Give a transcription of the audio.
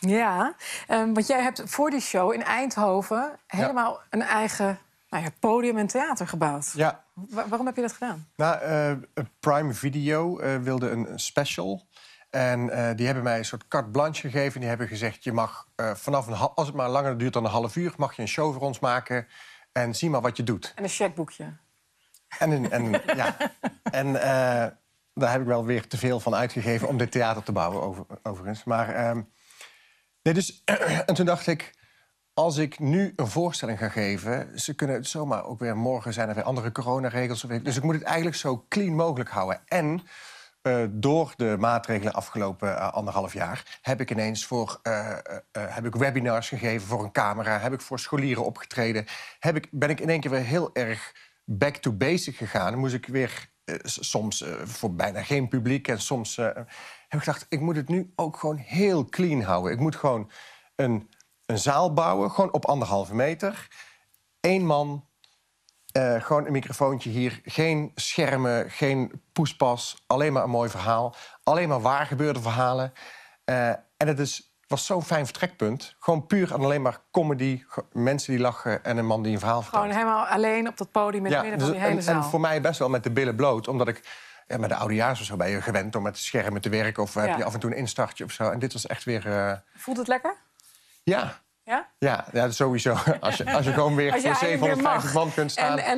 Ja, ehm, want jij hebt voor die show in Eindhoven helemaal een eigen nou ja, podium en theater gebouwd. Ja. waarom heb je dat gedaan? Nou, eh, Prime Video uh, wilde een special. En eh, die hebben mij een soort carte blanche gegeven. Die hebben gezegd, je mag vanaf een als het maar langer duurt dan een half uur... mag je een show voor ons maken en zie maar wat je doet. En een checkboekje. En, en, ja. en daar heb ik wel weer te veel van uitgegeven om dit theater te bouwen, overigens. Maar... Ehm, Nee, dus, en toen dacht ik, als ik nu een voorstelling ga geven... ze kunnen het zomaar ook weer... morgen zijn er weer andere coronaregels. dus ik moet het eigenlijk zo clean mogelijk houden. En eh, door de maatregelen afgelopen eh, anderhalf jaar heb ik ineens voor eh, heb ik webinars gegeven voor een camera, heb ik voor scholieren opgetreden, heb ik, ben ik in één keer weer heel erg back to basic gegaan. Moest ik weer soms voor bijna geen publiek en soms heb ik gedacht, ik moet het nu ook gewoon heel clean houden. Ik moet gewoon een, een zaal bouwen, gewoon op anderhalve meter. Eén man, eh, gewoon een microfoontje hier. Geen schermen, geen poespas. Alleen maar een mooi verhaal. Alleen maar waar gebeurde verhalen. Eh, en het is, was zo'n fijn vertrekpunt. Gewoon puur en alleen maar comedy. Mensen die lachen en een man die een verhaal vertelt. Gewoon helemaal alleen op dat podium met ja, van dus die hele en, En voor mij best wel met de billen bloot. Omdat ik ja, maar de oudejaars of zo ben je gewend om met schermen te werken. Of heb je af en toe een instartje of zo. En dit was echt weer... Eh, Voelt het lekker? Ja. Ja? Ja, ja sowieso. Als je, als je gewoon weer voor 750 man kunt staan.